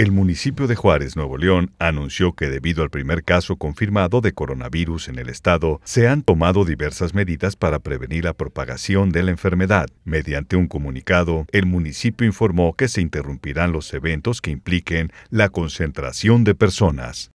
el municipio de Juárez, Nuevo León, anunció que debido al primer caso confirmado de coronavirus en el estado, se han tomado diversas medidas para prevenir la propagación de la enfermedad. Mediante un comunicado, el municipio informó que se interrumpirán los eventos que impliquen la concentración de personas.